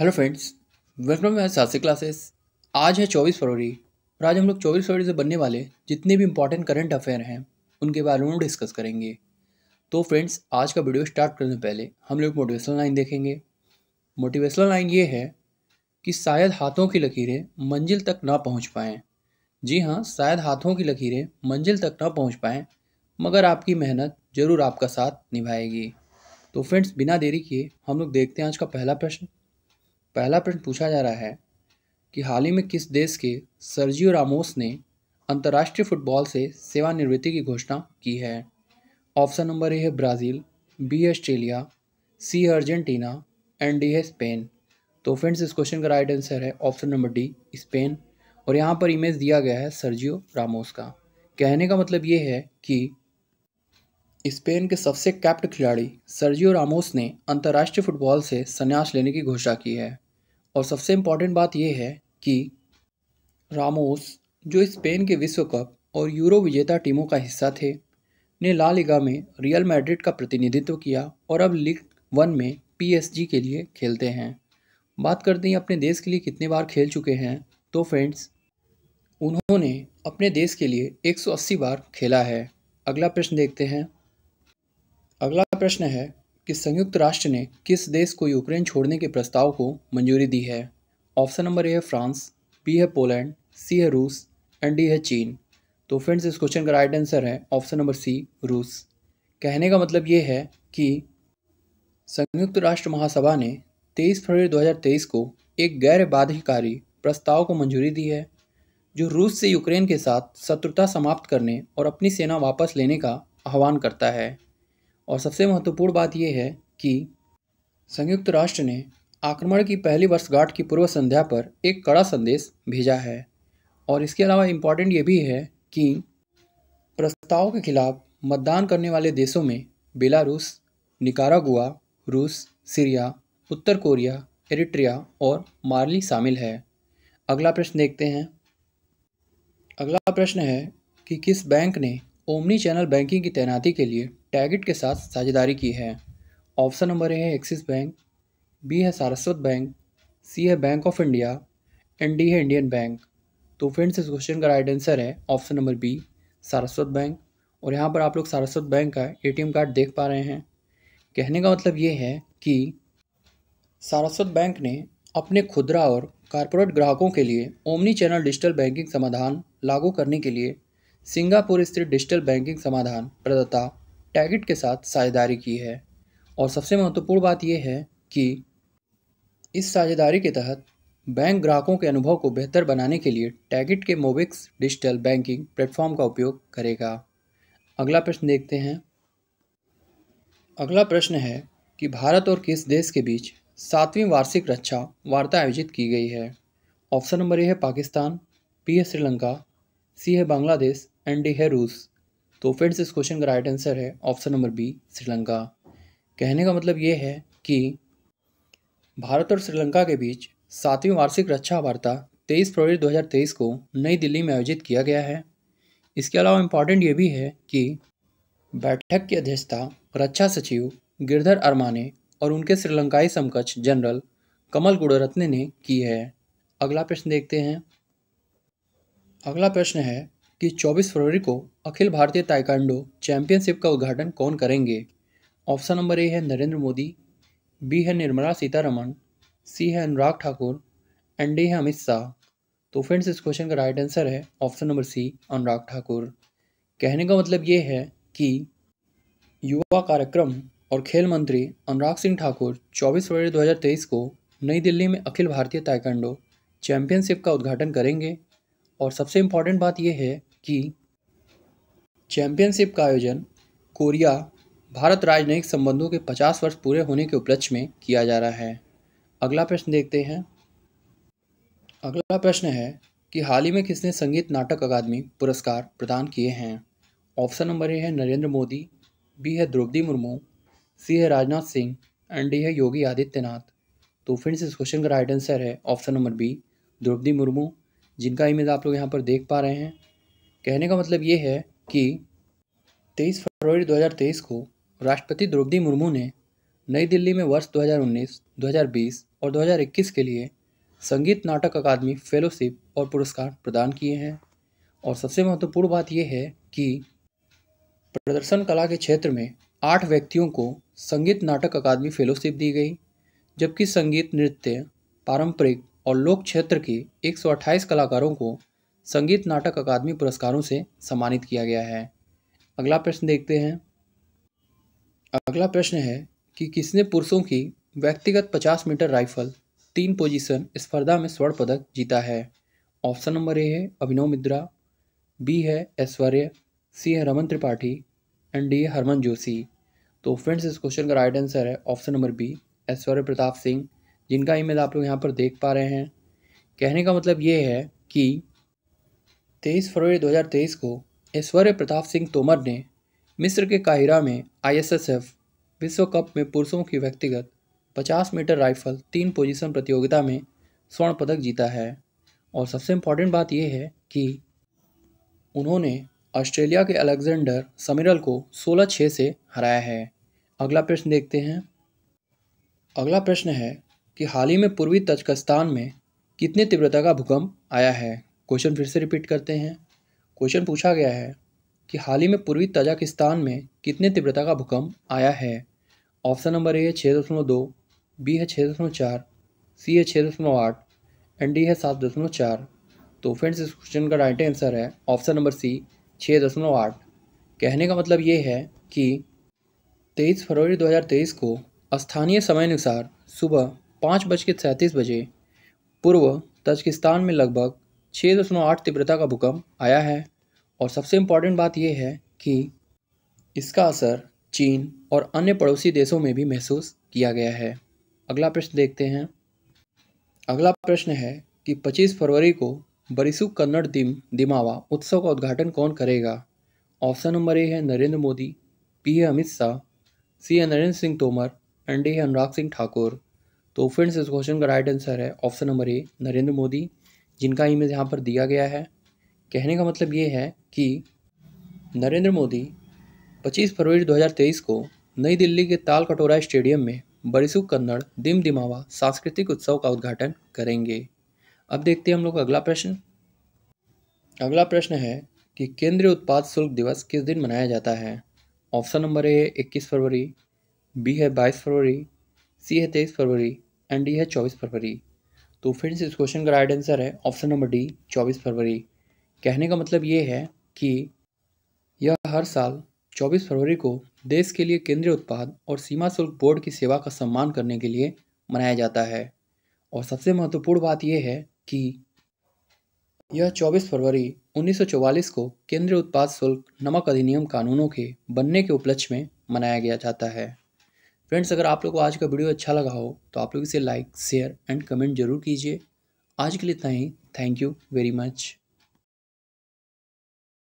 hello friends welcome है Shastri classes आज है चौबीस फरवरी और आज हम लोग चौबीस फरवरी से बनने वाले जितने भी इंपॉर्टेंट करंट अफेयर हैं उनके बारे में डिस्कस करेंगे तो फ्रेंड्स आज का वीडियो स्टार्ट करने से पहले हम लोग मोटिवेशनल लाइन देखेंगे मोटिवेशनल लाइन ये है कि शायद हाथों की लकीरें मंजिल तक ना पहुँच पाएँ जी हाँ शायद हाथों की लकीरें मंजिल तक ना पहुँच पाएँ मगर आपकी मेहनत ज़रूर आपका साथ निभाएगी तो फ्रेंड्स बिना देरी किए हम लोग देखते हैं आज का पहला प्रश्न पहला प्रश्न पूछा जा रहा है कि हाल ही में किस देश के सर्जियो रामोस ने अंतर्राष्ट्रीय फुटबॉल से सेवानिवृत्ति की घोषणा की है ऑप्शन नंबर ए है Brazil B Australia C Argentina and D है स्पेन तो फ्रेंड्स इस क्वेश्चन का राइट आंसर है ऑप्शन नंबर डी स्पेन और यहाँ पर इमेज दिया गया है सर्जियो रामोस का कहने का मतलब ये है कि स्पेन के सबसे कैप्ट खिलाड़ी सर्जियो रामोस ने अंतर्राष्ट्रीय फुटबॉल से संन्यास लेने की घोषणा की है और सबसे इम्पॉर्टेंट बात यह है कि रामोस जो स्पेन के विश्व कप और यूरो विजेता टीमों का हिस्सा थे ने ला लिगा में रियल मैड्रिड का प्रतिनिधित्व किया और अब लीग वन में पीएसजी के लिए खेलते हैं बात करते हैं अपने देश के लिए कितने बार खेल चुके हैं तो फ्रेंड्स उन्होंने अपने देश के लिए 180 बार खेला है अगला प्रश्न देखते हैं अगला प्रश्न है कि संयुक्त राष्ट्र ने किस देश को यूक्रेन छोड़ने के प्रस्ताव को मंजूरी दी है ऑप्शन नंबर ए है फ्रांस बी है पोलैंड सी है रूस एंड डी है चीन तो फ्रेंड्स इस क्वेश्चन का राइट आंसर है ऑप्शन नंबर सी रूस कहने का मतलब ये है कि संयुक्त राष्ट्र महासभा ने 23 फरवरी 2023 को एक गैर बाध्यकारी प्रस्ताव को मंजूरी दी है जो रूस से यूक्रेन के साथ शत्रुता समाप्त करने और अपनी सेना वापस लेने का आह्वान करता है और सबसे महत्वपूर्ण बात यह है कि संयुक्त राष्ट्र ने आक्रमण की पहली वर्षगांठ की पूर्व संध्या पर एक कड़ा संदेश भेजा है और इसके अलावा इम्पॉर्टेंट ये भी है कि प्रस्ताव के खिलाफ मतदान करने वाले देशों में बेलारूस निकारागुआ रूस सीरिया उत्तर कोरिया एरिट्रिया और मार्ली शामिल है अगला प्रश्न देखते हैं अगला प्रश्न है कि किस बैंक ने ओमनी चैनल बैंकिंग की तैनाती के लिए टैगिट के साथ साझेदारी की है ऑप्शन नंबर ए है एक्सिस बैंक बी है सारस्वत बैंक सी है bank of India and D है इंडियन बैंक तो फ्रेंड्स इस क्वेश्चन का राइट आंसर है option number B Saraswat bank और यहाँ पर आप लोग सारस्वत बैंक का ए कार्ड देख पा रहे हैं कहने का मतलब ये है कि सारस्वत बैंक ने अपने खुदरा और कारपोरेट ग्राहकों के लिए ओमनी चैनल डिजिटल बैंकिंग समाधान लागू करने के लिए सिंगापुर स्थित डिजिटल बैंकिंग समाधान प्रदाता टैगेट के साथ साझेदारी की है और सबसे महत्वपूर्ण बात यह है कि इस साझेदारी के तहत बैंक ग्राहकों के अनुभव को बेहतर बनाने के लिए टैगिट के मोबिक्स डिजिटल बैंकिंग प्लेटफॉर्म का उपयोग करेगा अगला प्रश्न देखते हैं अगला प्रश्न है कि भारत और किस देश के बीच सातवीं वार्षिक रक्षा वार्ता आयोजित की गई है ऑप्शन नंबर ए है पाकिस्तान बी है श्रीलंका सी है बांग्लादेश एंड डी है रूस तो फ्रेंड्स इस क्वेश्चन का राइट आंसर है ऑप्शन नंबर बी श्रीलंका कहने का मतलब ये है कि भारत और श्रीलंका के बीच सातवीं वार्षिक रक्षा वार्ता तेईस फरवरी 2023 को नई दिल्ली में आयोजित किया गया है इसके अलावा इम्पॉर्टेंट ये भी है कि बैठक की अध्यक्षता रक्षा सचिव गिरधर अरमाने और उनके श्रीलंकाई समकक्ष जनरल कमल गुड़रत्ने ने की है अगला प्रश्न देखते हैं अगला प्रश्न है कि 24 फरवरी को अखिल भारतीय ताइकांडो चैंपियनशिप का उद्घाटन कौन करेंगे ऑप्शन नंबर ए है नरेंद्र मोदी बी है निर्मला सीतारमण सी है अनुराग ठाकुर एंड डी है अमित शाह तो फ्रेंड्स इस क्वेश्चन का राइट आंसर है option number C Anurag Thakur कहने का मतलब ये है कि युवा कार्यक्रम और खेल मंत्री अनुराग सिंह ठाकुर 24 फरवरी 2023 को नई दिल्ली में अखिल भारतीय ताइकांडो चैंपियनशिप का उद्घाटन करेंगे और सबसे इम्पॉर्टेंट बात यह है कि चैंपियनशिप का आयोजन कोरिया भारत राजनयिक संबंधों के 50 वर्ष पूरे होने के उपलक्ष्य में किया जा रहा है अगला प्रश्न देखते हैं अगला प्रश्न है कि हाल ही में किसने संगीत नाटक अकादमी पुरस्कार प्रदान किए हैं ऑप्शन नंबर ए है नरेंद्र मोदी बी है द्रौपदी मुर्मू सी है राजनाथ सिंह एंड डी है योगी आदित्यनाथ तो फ्रेंड्स इस क्वेश्चन का राइट आंसर है option number B Draupadi Murmu जिनका इमेज आप लोग यहाँ पर देख पा रहे हैं कहने का मतलब ये है कि 23 फरवरी 2023 को राष्ट्रपति द्रौपदी मुर्मू ने नई दिल्ली में वर्ष 2019, 2020 और 2021 के लिए संगीत नाटक अकादमी फेलोशिप और पुरस्कार प्रदान किए हैं और सबसे महत्वपूर्ण बात यह है कि प्रदर्शन कला के क्षेत्र में आठ व्यक्तियों को संगीत नाटक अकादमी फेलोशिप दी गई जबकि संगीत नृत्य पारंपरिक और लोक क्षेत्र के 128 कलाकारों को संगीत नाटक अकादमी पुरस्कारों से सम्मानित किया गया है अगला प्रश्न देखते हैं अगला प्रश्न है कि किसने पुरुषों की व्यक्तिगत 50 मीटर राइफल तीन पोजीशन स्पर्धा में स्वर्ण पदक जीता है ऑप्शन नंबर ए है अभिनव मित्रा बी है ऐश्वर्य सी है रमन त्रिपाठी एंड डी है हरमन जोशी तो फ्रेंड्स इस क्वेश्चन का राइट आंसर है option number B Aishwarya Pratap Singh जिनका ईमेल आप लोग यहाँ पर देख पा रहे हैं कहने का मतलब ये है कि तेईस फरवरी 2023 को ऐश्वर्य प्रताप सिंह तोमर ने मिस्र के काहिरा में आईएसएसएफ विश्व कप में पुरुषों की व्यक्तिगत 50 मीटर राइफल तीन पोजीशन प्रतियोगिता में स्वर्ण पदक जीता है और सबसे इम्पॉर्टेंट बात यह है कि उन्होंने ऑस्ट्रेलिया के अलेक्जेंडर समिरल को 16 छः से हराया है अगला प्रश्न देखते हैं अगला प्रश्न है कि हाल ही में पूर्वी तजकस्तान में कितनी तीव्रता का भूकंप आया है क्वेश्चन फिर से रिपीट करते हैं क्वेश्चन पूछा गया है कि हाल ही में पूर्वी तजाकिस्तान में कितने तीव्रता का भूकंप आया है ऑप्शन नंबर ए है छः दशमलव दो बी है छः दशमलव चार सी है छः दशमलव आठ एन डी है सात दशमलव चार तो फ्रेंड्स इस क्वेश्चन का राइट आंसर है ऑप्शन नंबर सी छः दशमलव आठ कहने का मतलब ये है कि तेईस फरवरी दो हजार तेईस को स्थानीय समय अनुसार सुबह पाँच बज के सैंतीस बजे पूर्व तजकिस्तान में लगभग छः दशमलव आठ तीव्रता का भूकंप आया है और सबसे इम्पॉर्टेंट बात यह है कि इसका असर चीन और अन्य पड़ोसी देशों में भी महसूस किया गया है अगला प्रश्न देखते हैं अगला प्रश्न है कि 25 फरवरी को बरिसु कन्नड़ दिम दिमावा उत्सव का उद्घाटन कौन करेगा ऑप्शन नंबर ए है नरेंद्र मोदी पी है अमित शाह सी है नरेंद्र सिंह तोमर एंड डी है अनुराग सिंह ठाकुर तो फ्रेंड्स इस क्वेश्चन का राइट आंसर है option number A Narendra Modi जिनका इमेज यहाँ पर दिया गया है कहने का मतलब ये है कि नरेंद्र मोदी 25 फरवरी 2023 को नई दिल्ली के ताल कटोरा स्टेडियम में बरिसु कन्नड़ दिम दिमावा सांस्कृतिक उत्सव का उद्घाटन करेंगे अब देखते हैं हम लोग अगला प्रश्न अगला प्रश्न है कि केंद्रीय उत्पाद शुल्क दिवस किस दिन मनाया जाता है ऑप्शन नंबर ए है इक्कीस फरवरी बी है बाईस फरवरी सी है तेईस फरवरी एंड डी है चौबीस फरवरी तो फ्रेंड्स इस क्वेश्चन का राइट आंसर है ऑप्शन नंबर डी चौबीस फरवरी कहने का मतलब ये है कि यह हर साल 24 फरवरी को देश के लिए केंद्रीय उत्पाद और सीमा शुल्क बोर्ड की सेवा का सम्मान करने के लिए मनाया जाता है और सबसे महत्वपूर्ण बात यह है कि यह 24 फरवरी 1944 को केंद्रीय उत्पाद शुल्क नमक अधिनियम कानूनों के बनने के उपलक्ष्य में मनाया गया जाता है फ्रेंड्स अगर आप लोग को आज का वीडियो अच्छा लगा हो तो आप लोग इसे लाइक शेयर एंड कमेंट जरूर कीजिए आज के लिए इतना ही थैंक यू वेरी मच